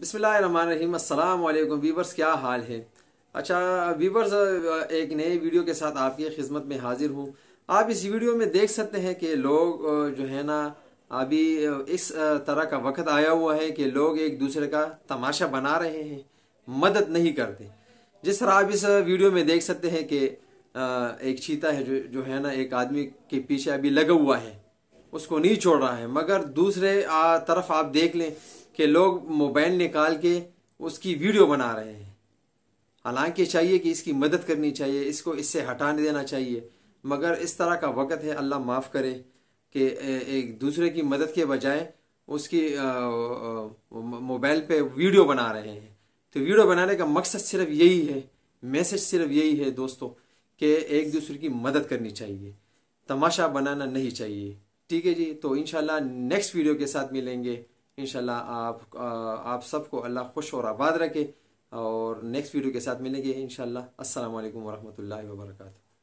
بسم اللہ الرحمن الرحیم السلام علیکم ویورز کیا حال ہے اچھا ویورز ایک نئے ویڈیو کے ساتھ آپ کی خدمت میں حاضر ہوں آپ اس ویڈیو میں دیکھ سکتے ہیں کہ لوگ جو ہے نا ابھی اس طرح کا وقت آیا ہوا ہے کہ لوگ ایک دوسرے کا تماشا بنا رہے ہیں مدد نہیں کرتے جس طرح آپ اس ویڈیو میں دیکھ سکتے ہیں کہ ایک چیتا ہے جو ہے نا ایک آدمی کے پیچھے ابھی لگا ہوا ہے اس کو نہیں چھوڑ رہا ہے مگر دوسرے طرف آپ دیکھ لیں کہ لوگ موبائل نکال کے اس کی ویڈیو بنا رہے ہیں حالانکہ چاہیے کہ اس کی مدد کرنی چاہیے اس کو اس سے ہٹانے دینا چاہیے مگر اس طرح کا وقت ہے اللہ معاف کرے کہ ایک دوسرے کی مدد کے بجائے اس کی موبائل پہ ویڈیو بنا رہے ہیں تو ویڈیو بنانے کا مقصد صرف یہی ہے میسج صرف یہی ہے دوستوں کہ ایک دوسرے کی مدد کرنی چاہیے تماشا بنانا نہیں چاہیے ٹھیک ہے جی تو انشاءاللہ نیکس نیکسٹ ویڈیو کے ساتھ ملیں گے انشاءاللہ آپ آپ سب کو اللہ خوش اور آباد رکھے اور نیکسٹ ویڈیو کے ساتھ ملیں گے انشاءاللہ السلام علیکم ورحمۃ اللہ وبرکاتہ